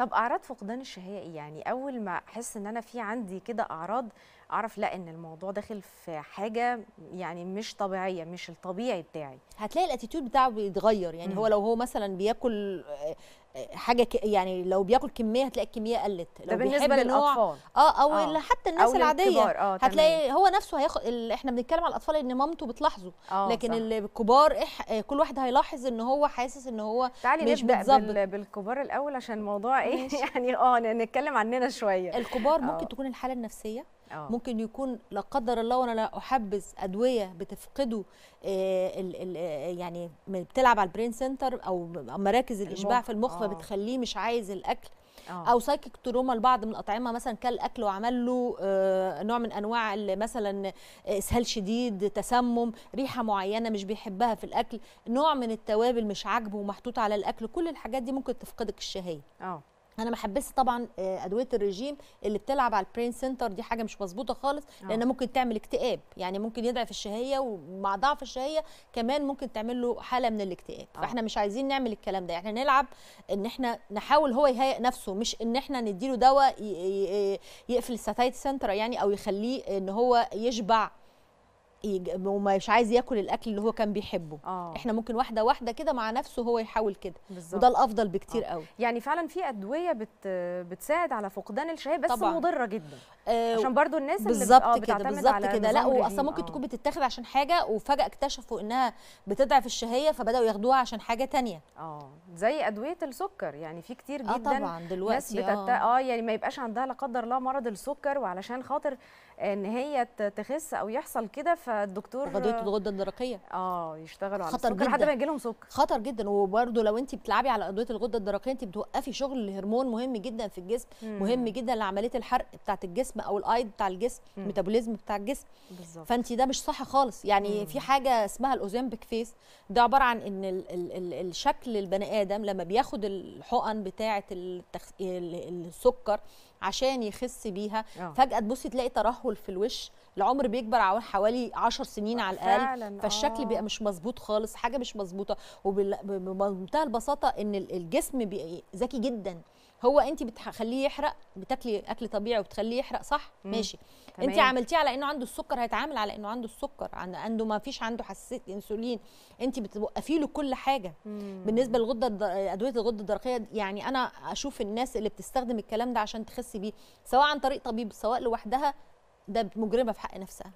طب اعراض فقدان الشهيه ايه يعني اول ما احس ان انا في عندي كده اعراض اعرف لا ان الموضوع داخل في حاجه يعني مش طبيعيه مش الطبيعي بتاعي هتلاقي الاتيتيود بتاعه بيتغير يعني مم. هو لو هو مثلا بياكل آه، حاجه ك... يعني لو بياكل كميه هتلاقي الكميه قلت لو بالنسبه للاطفال اه او آه. حتى الناس أو العاديه آه هتلاقي تمام. هو نفسه هياخد ال... احنا بنتكلم على الاطفال ان مامته بتلاحظه آه لكن صح. الكبار إح... كل واحد هيلاحظ ان هو حاسس ان هو تعالي مش نبدا بال... بالكبار الاول عشان الموضوع ايه يعني اه نتكلم عننا شويه الكبار آه. ممكن تكون الحاله النفسيه أوه. ممكن يكون لا قدر الله وانا لا احبذ ادويه بتفقده آه، آه، يعني بتلعب على البرين سنتر او مراكز الاشباع في المخ آه. فبتخليه مش عايز الاكل أوه. او سايكيك تروما لبعض من الاطعمه مثلا كل اكل وعمل له نوع من انواع مثلا اسهال شديد تسمم ريحه معينه مش بيحبها في الاكل نوع من التوابل مش عاجبه ومحطوط على الاكل كل الحاجات دي ممكن تفقدك الشهيه اه انا ما حبست طبعا آه، ادويه الرجيم اللي بتلعب على البرين سنتر دي حاجه مش مظبوطه خالص آه. لان ممكن تعمل اكتئاب يعني ممكن يضعف الشهيه ومع ضعف الشهيه كمان ممكن تعمل له حاله من الاكتئاب آه. فاحنا مش عايزين نعمل الكلام ده احنا يعني نلعب ان احنا نحاول هو يهيئ نفسه مش ان احنا نديله دواء يقفل الساتايت سنتر يعني او يخليه ان هو يشبع ومش عايز ياكل الاكل اللي هو كان بيحبه آه. احنا ممكن واحده واحده كده مع نفسه هو يحاول كده بالزبط. وده الافضل بكتير آه. قوي يعني فعلا في ادويه بت... بتساعد على فقدان الشهيه بس طبعا. مضره جدا آه. عشان برضو الناس اللي بالظبط آه كده بالظبط كده لا واصلا ممكن آه. تكون بتتاخد عشان حاجه وفجاه اكتشفوا انها بتضعف الشهيه فبداوا ياخدوها عشان حاجه تانية اه زي ادويه السكر يعني في كتير آه، جدا آه طبعا دلوقتي بتت... آه. اه يعني ما يبقاش عندها لا قدر الله مرض السكر وعلشان خاطر ان هي تخس او يحصل كده ف فالدكتور غدوه الغده الدرقيه اه يشتغلوا على خطر السكر لحد ما يجي لهم سكر خطر جدا وبرده لو انت بتلعبي على ادويه الغده الدرقيه انت بتوقفي شغل الهرمون مهم جدا في الجسم مم. مهم جدا لعمليه الحرق بتاعه الجسم او الايد بتاع الجسم الميتابوليزم بتاع الجسم بالظبط فانت ده مش صح خالص يعني مم. في حاجه اسمها الاوزيمبيك فيس ده عباره عن ان الـ الـ الـ الشكل البني ادم لما بياخد الحقن بتاعه التخ... السكر عشان يخس بيها أوه. فجاه تبصي تلاقي ترهل في الوش العمر بيكبر حوالي 10 سنين آه، على الاقل فعلا. فالشكل آه. بيبقى مش مظبوط خالص حاجه مش مظبوطه وبمنتهى البساطه ان الجسم ذكي جدا هو انت بتخليه يحرق بتاكلي اكل طبيعي وبتخليه يحرق صح مم. ماشي تمام. انت عملتيه على انه عنده السكر هيتعامل على انه عنده السكر عنده ما فيش عنده حساسيه انسولين انت بتوقفي له كل حاجه مم. بالنسبه للغده ادويه الغده الدرقيه يعني انا اشوف الناس اللي بتستخدم الكلام ده عشان تخس بيه سواء عن طريق طبيب سواء لوحدها ده مجرمه في حق نفسها